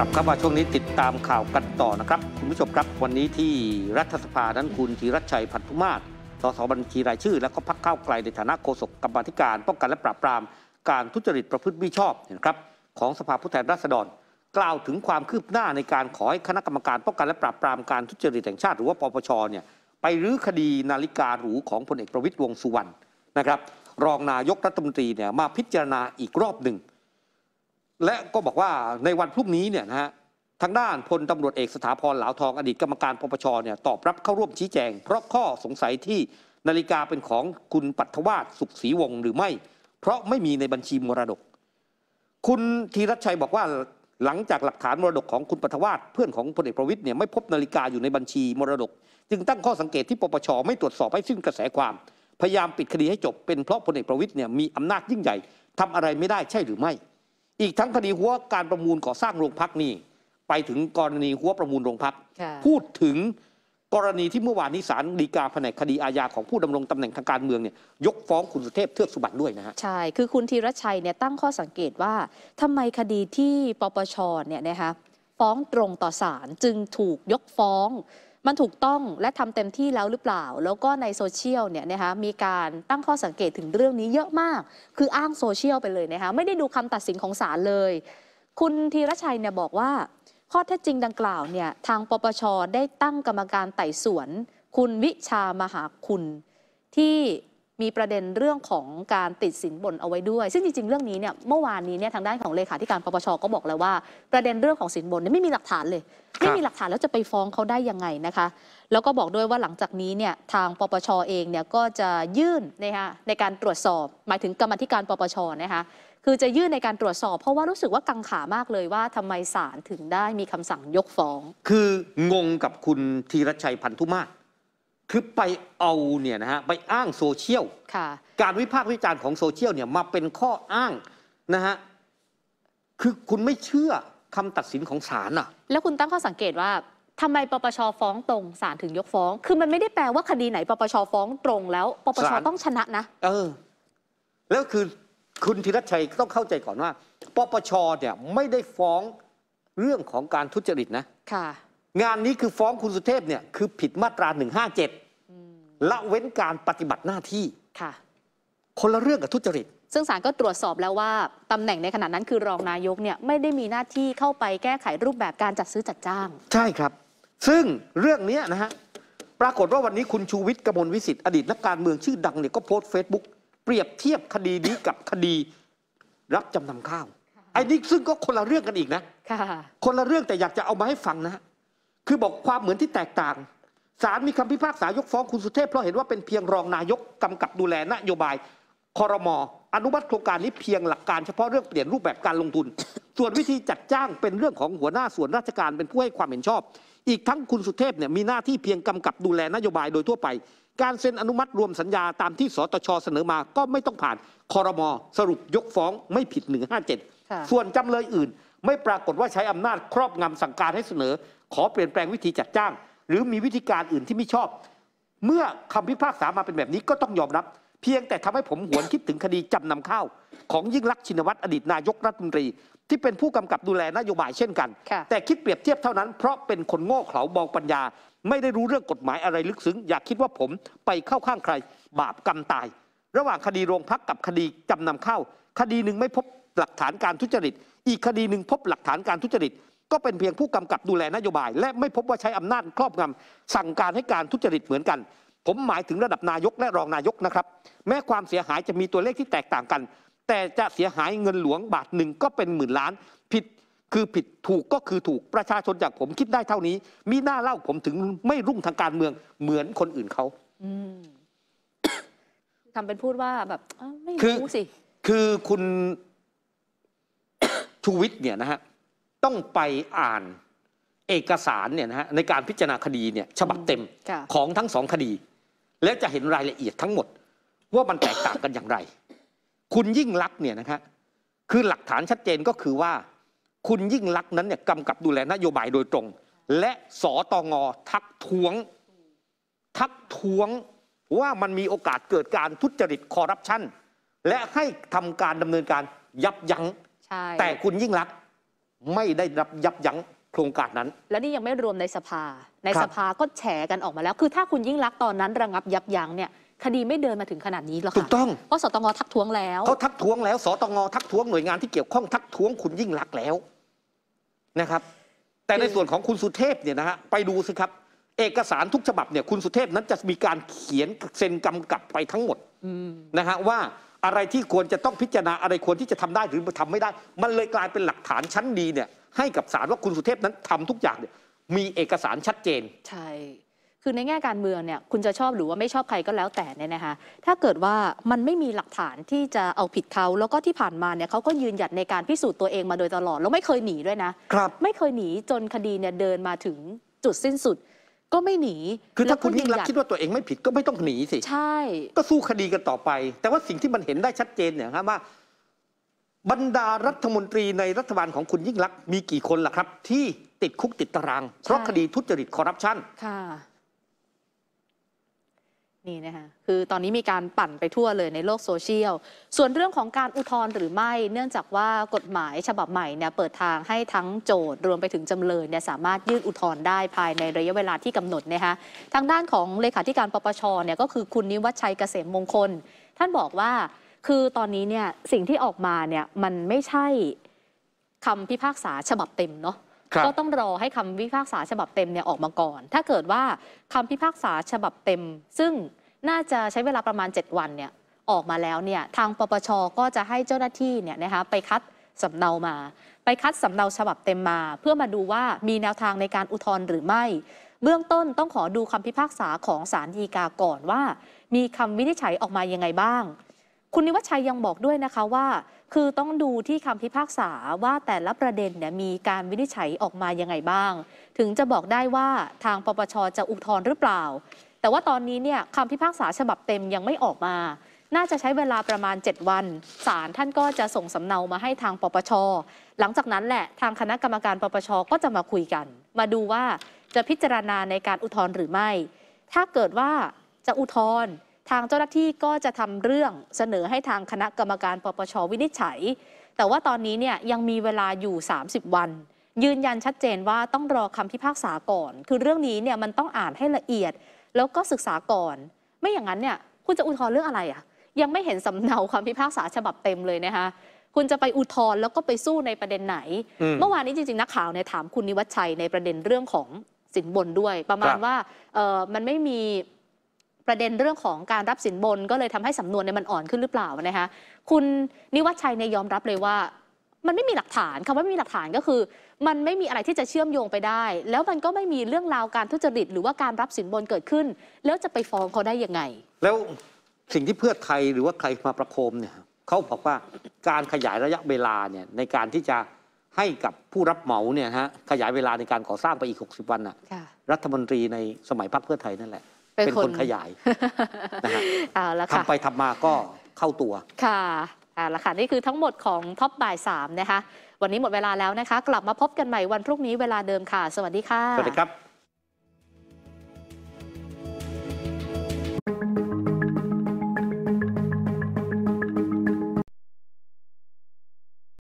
ลับเข้ามาช่วงนี้ติดตามข่าวกันต่อนะครับ คุณผู้ชมครับวันนี้ที่รัฐสภานั้นคุณธีรชัยพันธุมาศสส บัญชีรายชื่อ และก็พักเข้าไกลในฐานะโฆษกกรรมธิการ ป้องกันและปราบปรามการทุจริตประพฤติมิชอบนะครับของสภาผู้แทนราษฎร กล่าวถึงความคืบหน้าในการขอให้คณะกรรมการป้องกันและปราบปรามการทุจริตแห่งชาติหรือว่าปปชเนี่ยไปรื้อคดีนาฬิกาหรูของพลเอกประวิตรวงสุวรรณนะครับรองนายกรัฐมนตรีเนี่ยมาพิจารณาอีกรอบหนึ่งและก็บอกว่าในวันพรุ่งนี้เนี่ยนะฮะทางด้านพลตำรวจเอกสถาพรเหลาทองอดีตกรรมการปปชเนี่ยตอบรับเข้าร่วมชี้แจงเพราะข้อสงสัยที่นาฬิกาเป็นของคุณปัทวาสสุขศรีวงศ์หรือไม่ เพราะไม่มีในบัญชีมรดก คุณธีรชัยบอกว่าหลังจากหลักฐานมรดกของคุณปัทวาสเพื่อนของพลเอกประวิตยเนี่ยไม่พบนาฬิกาอยู่ในบัญชีมรดกจึงตั้งข้อสังเกตที่ปปชไม่ตรวจสอบให้สิ้นกระแสความพยายามปิดคดีให้จบเป็นเพราะพลเอกประวิตยเนี่ยมีอำนาจยิ่งใหญ่ทำอะไรไม่ได้ใช่หรือไม่อีกทั้งคดีหัวการประมูลก่อสร้างโรงพักนี่ไปถึงกรณีหัวประมูลโรงพัก พูดถึงกรณีที่เมื่อวานนี้ศาลฎีกาแผนกคดีอาญาของผู้ดำรงตำแหน่งทางการเมืองเนี่ยยกฟ้องคุณสุเทพเทือกสุบรริด้วยนะฮะใช่คือคุณธีรชัยเนี่ยตั้งข้อสังเกตว่า ทำไมคดีที่ปปชเนี่ยนะคะฟ้องตรงต่อศาลจึงถูกยกฟ้องมันถูกต้องและทำเต็มที่แล้วหรือเปล่า แล้วก็ในโซเชียลเนี่ยนะคะมีการตั้งข้อสังเกตถึงเรื่องนี้เยอะมาก คืออ้างโซเชียลไปเลยนะคะไม่ได้ดูคำตัดสินของศาลเลย คุณธีรชัยเนี่ยบอกว่าข้อเท็จจริงดังกล่าวเนี่ยทางปปชได้ตั้งกรรมการไต่สวน คุณวิชามหาคุณที่มีประเด็นเรื่องของการติดสินบนเอาไว้ด้วย ซึ่งจริง ๆ เรื่องนี้เนี่ยเมื่อวานนี้เนี่ยทางด้านของเลขาธิการปปชก็บอกแล้วว่า ประเด็นเรื่องของสินบนเนี่ยไม่มีหลักฐานเลย ไม่มีหลักฐานแล้วจะไปฟ้องเขาได้ยังไงนะคะแล้วก็บอกด้วยว่าหลังจากนี้เนี่ย ทางปปชเองเนี่ยก็จะยื่นนะคะในการตรวจสอบ หมายถึงกรรมธิการปปชนะคะคือจะยื่นในการตรวจสอบ เพราะว่ารู้สึกว่ากังขามากเลยว่าทำไมศาลถึงได้มีคำสั่งยกฟ้อง คืองงกับคุณธีรชัยพันธุมาศคือไปเอาเนี่ยนะฮะไปอ้างโซเชียลการวิพากษ์วิจารณ์ของโซเชียลเนี่ยมาเป็นข้ออ้างนะฮะคือคุณไม่เชื่อคำตัดสินของศาลอ่ะ แล้วคุณตั้งข้อสังเกตว่าทำไมปปชฟ้องตรงศาลถึงยกฟ้อง คือมันไม่ได้แปลว่าคดีไหนปปชฟ้องตรง แล้ว ปปชต้องชนะนะ เออ แล้วคือคุณธีรชัยต้องเข้าใจก่อนว่าปปชเนี่ยไม่ได้ฟ้องเรื่องของการทุจริตนะค่ะงานนี้คือฟ้องคุณสุเทพเนี่ยคือผิดมาตราหหนึ่ง้าเจ็ดละเว้นการปฏิบัติหน้าที่ ค่ะ คนละเรื่องกับทุจริต ซึ่งศาลก็ตรวจสอบแล้วว่าตำแหน่งในขณะนั้นคือรองนายกเนี่ยไม่ได้มีหน้าที่เข้าไปแก้ไขรูปแบบการจัดซื้อจัดจ้าง ใช่ครับ ซึ่งเรื่องนี้นะฮะ ปรากฏว่าวันนี้คุณชูวิทย์กมลวิสิทธิ์อดีตนักการเมืองชื่อดังเนี่ยก็โพสต์เฟซบุ๊กเปรียบเทียบคดีนี้กับคดีรับจำนำข้าวไอ้นี่ซึ่งก็คนละเรื่องกันอีกนะคนละเรื่องแต่อยากจะเอามาให้ฟังนะฮะคือบอกความเหมือนที่แตกต่างศาลมีคำพิพากษายกฟ้องคุณสุเทพเพราะเห็นว่าเป็นเพียงรองนายกกำกับดูแลนโยบายคอรมออนุมัติโครงการนี้เพียงหลักการ เฉพาะเรื่องเปลี่ยนรูปแบบการลงทุน ส่วนวิธีจัดจ้างเป็นเรื่องของหัวหน้าส่วนราชการเป็นผู้ให้ความเห็นชอบ อีกทั้งคุณสุเทพเนี่ยมีหน้าที่เพียงกำกับดูแลนโยบายโดยทั่วไป การเซ็นอนุมัติรวมสัญญาตามที่สตชเสนอมาก็ไม่ต้องผ่านคอรมอสรุปยกฟ้องไม่ผิด157ส่วนจำเลยอื่น ไม่ปรากฏว่าใช้อำนาจครอบงำสั่งการให้เสนอ ขอเปลี่ยนแปลงวิธีจัดจ้าง หรือมีวิธีการอื่นที่ไม่ชอบ เมื่อคำพิพากษามาเป็นแบบนี้ก็ต้องยอมรับ เพียงแต่ทำให้ผมหวนคิดถึงคดีจำนำข้าวของยิ่งลักษณ์ชินวัตรอดีตนายกรัฐมนตรี ที่เป็นผู้กำกับดูแลนโยบายเช่นกันแต่คิดเปรียบเทียบเท่านั้น เพราะเป็นคนโง่เขลาเบาปัญญา ไม่ได้รู้เรื่องกฎหมายอะไรลึกซึ้งอยากคิดว่าผมไปเข้าข้างใคร บาปกรรมตาย ระหว่างคดีโรงพักกับคดีจำนำข้าวคดีหนึ่งไม่พบหลักฐานการทุจริต อีกคดีหนึ่งพบหลักฐานการทุจริต ก็เป็นเพียงผู้กำกับดูแลนโยบาย และไม่พบว่าใช้อำนาจครอบงำสั่งการให้การทุจริตเหมือนกัน ผมหมายถึงระดับนายกและรองนายกนะครับ แม้ความเสียหายจะมีตัวเลขที่แตกต่างกัน แต่จะเสียหายเงินหลวงบาทหนึ่งก็เป็นหมื่นล้าน ผิดคือผิดถูกก็คือถูกประชาชนอย่างผมคิดได้เท่านี้ มีหน้าเล่าผมถึงไม่รุ่งทางการเมืองเหมือนคนอื่นเขาทำเป็นพูดว่าแบบไม่รู้สิคือคุณทูวิทเนี่ยนะฮะต้องไปอ่านเอกสารเนี่ยนะฮะในการพิจารณาคดีเนี่ยฉบับเต็มของทั้งสองคดี แล้วจะเห็นรายละเอียดทั้งหมด ว่ามันแตกต่างกันอย่างไร คุณยิ่งลักษณ์เนี่ยนะฮะคือหลักฐานชัดเจนก็คือว่า คุณยิ่งลักษณ์นั้นเนี่ยกำกับดูแลนโยบายโดยตรง และสตงทักท้วง ทักท้วงว่ามันมีโอกาสเกิดการทุจริตคอร์รัปชันและให้ทำการดำเนินการยับยั้งช่แต่คุณยิ่งรักไม่ได้รับยับยั้งโครงการนั้น และนี่ยังไม่รวมในสภา ในสภาก็แฉกันออกมาแล้วคือถ้าคุณยิ่งรักตอนนั้น ระงับยับยั้งเนี่ยคดีไม่เดินมาถึงขนาดนี้หรอกถูกต้องเพราะสตงทักท้วงแล้วเขาทักท้วงแล้ว สตงทักท้วงหน่วยงานที่เกี่ยวข้องทักท้วงคุณยิ่งรักแล้วนะครับ แต่ในส่วนของคุณสุเทพเนี่ยนะฮะไปดูสิครับ เอกสารทุกฉบับเนี่ยคุณสุเทพนั้นจะมีการเขียนเซ็นกำกับไปทั้งหมดนะฮะว่าอะไรที่ควรจะต้องพิจารณาอะไรควรที่จะทำได้หรือทำไม่ได้ มันเลยกลายเป็นหลักฐานชั้นดีเนี่ยให้กับศาลว่าคุณสุเทพนั้นทำทุกอย่างเนี่ยมีเอกสารชัดเจน ใช่ คือในแง่การเมืองเนี่ยคุณจะชอบหรือว่าไม่ชอบใครก็แล้วแต่เนี่ยนะคะถ้าเกิดว่ามันไม่มีหลักฐานที่จะเอาผิดเขาแล้วก็ที่ผ่านมาเนี่ยเขาก็ยืนหยัดในการพิสูจน์ตัวเองมาโดยตลอดแล้วไม่เคยหนีด้วยนะครับไม่เคยหนีจนคดีเนี่ยเดินมาถึงจุดสิ้นสุดก็ไม่หนี คือถ้าคุณยิ่งรักคิดว่าตัวเองไม่ผิดก็ไม่ต้องหนีสิ ใช่ ก็สู้คดีกันต่อไป แต่ว่าสิ่งที่มันเห็นได้ชัดเจนเนี่ยครับว่า บรรดารัฐมนตรีในรัฐบาลของคุณยิ่งรักมีกี่คนล่ะครับ ที่ติดคุกติดตาราง เพราะคดีทุจริตคอร์รัปชัน ค่ะนี่นะคะคือตอนนี้มีการปั่นไปทั่วเลยในโลกโซเชียล ส่วนเรื่องของการอุทธรณ์หรือไม่ เนื่องจากว่ากฎหมายฉบับใหม่เนี่ยเปิดทางให้ทั้งโจทย์รวมไปถึงจำเลยเนี่ยสามารถยื่นอุทธรณ์ได้ภายในระยะเวลาที่กำหนดนะคะ ทางด้านของเลขาธิการปปชเนี่ยก็คือคุณนิวัชชัยเกษมมงคล ท่านบอกว่าคือตอนนี้เนี่ยสิ่งที่ออกมาเนี่ยมันไม่ใช่คำพิพากษาฉบับเต็มเนาะ ก็ต้องรอให้คำพิพากษาฉบับเต็มเนี่ยออกมาก่อน ถ้าเกิดว่าคำพิพากษาฉบับเต็ม ซึ่งน่าจะใช้เวลาประมาณ 7 วันเนี่ยออกมาแล้วเนี่ยทางปปชก็จะให้เจ้าหน้าที่เนี่ยนะคะไปคัดสำเนามา ไปคัดสำเนาฉบับเต็มมา เพื่อมาดูว่ามีแนวทางในการอุทธรณ์หรือไม่ เบื้องต้นต้องขอดูคำพิพากษาของ ศาลฎีกาก่อนว่า มีคำวินิจฉัยออกมายังไงบ้าง คุณนิวัชชัยยังบอกด้วยนะคะว่า คือต้องดูที่คำพิพากษาว่าแต่ละประเด็นเนี่ยมีการวินิจฉัยออกมายังไงบ้าง ถึงจะบอกได้ว่าทางปปชจะอุทธรณ์หรือเปล่าแต่ว่าตอนนี้เนี่ยคำพิพากษาฉบับเต็มยังไม่ออกมา น่าจะใช้เวลาประมาณ 7 วัน ศาลท่านก็จะส่งสำเนามาให้ทาง ปปช หลังจากนั้นแหละทางคณะกรรมการปปช ก็จะมาคุยกัน มาดูว่าจะพิจารณาในการอุทธรณ์หรือไม่ ถ้าเกิดว่าจะอุทธรณ์ทางเจ้าหน้าที่ก็จะทำเรื่องเสนอให้ทางคณะกรรมการปปช วินิจฉัย แต่ว่าตอนนี้เนี่ยยังมีเวลาอยู่ 30 วัน ยืนยันชัดเจนว่าต้องรอคำพิพากษาก่อน คือเรื่องนี้เนี่ยมันต้องอ่านให้ละเอียดแล้วก็ศึกษาก่อนไม่อย่างนั้นเนี่ย คุณจะอุทธรณ์เรื่องอะไรอ่ะ ยังไม่เห็นสำเนาความพิพากษาฉบับเต็มเลยนะคะคุณจะไปอุทธรณ์แล้วก็ไปสู้ในประเด็นไหน เมื่อวานนี้จริงๆนักข่าวเนี่ยถามคุณนิวัชชัยในประเด็นเรื่องของสินบนด้วย ประมาณว่ามันไม่มีประเด็นเรื่องของการรับสินบน ก็เลยทำให้สำนวนเนี่ยมันอ่อนขึ้นหรือเปล่านะคะคุณนิวัชชัยเนี่ยยอมรับเลยว่ามันไม่มีหลักฐานคำว่าไม่มีหลักฐานก็คือ มันไม่มีอะไรที่จะเชื่อมโยงไปได้ แล้วมันก็ไม่มีเรื่องราวการทุจริตหรือว่าการรับสินบนเกิดขึ้น แล้วจะไปฟ้องเขาได้ยังไง แล้วสิ่งที่เพื่อไทยหรือว่าใครมาประโคมเนี่ยเขาบอกว่าการขยายระยะเวลาเนี่ยในการที่จะให้กับผู้รับเหมาเนี่ยฮะขยายเวลาในการก่อสร้างไปอีก 60 วันน่ะรัฐมนตรีในสมัยพรรคเพื่อไทยนั่นแหละ เป็นคนขยายนะฮะะะทำไปทำมาก็เข้าตัวค่ะอาละค่ะ นี่คือทั้งหมดของท็อปบ่ายสามนะคะ วันนี้หมดเวลาแล้วนะคะ กลับมาพบกันใหม่วันพรุ่งนี้เวลาเดิมค่ะ สวัสดีค่ะ สวัสดีครับ